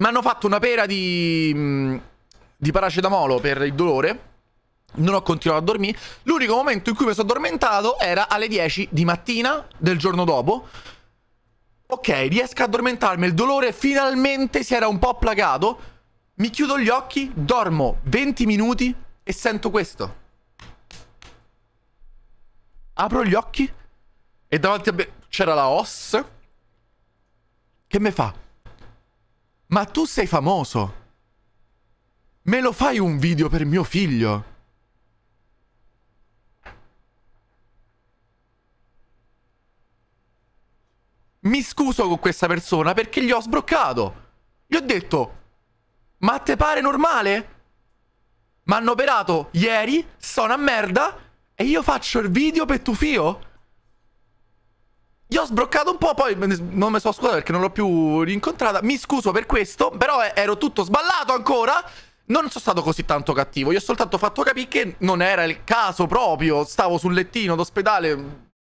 Mi hanno fatto una pera di, mm, di paracetamolo per il dolore. Non ho continuato a dormire. L'unico momento in cui mi sono addormentato era alle 10 di mattina del giorno dopo. Ok, riesco a addormentarmi, il dolore finalmente si era un po' placato. Mi chiudo gli occhi, dormo 20 minuti e sento questo. Apro gli occhi e davanti a me c'era la OS che mi fa ma tu sei famoso. Me lo fai un video per mio figlio? Mi scuso con questa persona perché gli ho sbroccato. Gli ho detto, ma te pare normale? Mi hanno operato ieri, sono a merda e io faccio il video per tuo figlio? Io ho sbroccato un po', poi non mi sono scusata perché non l'ho più rincontrata. Mi scuso per questo, però ero tutto sballato ancora. Non sono stato così tanto cattivo, io ho soltanto fatto capire che non era il caso proprio. Stavo sul lettino d'ospedale,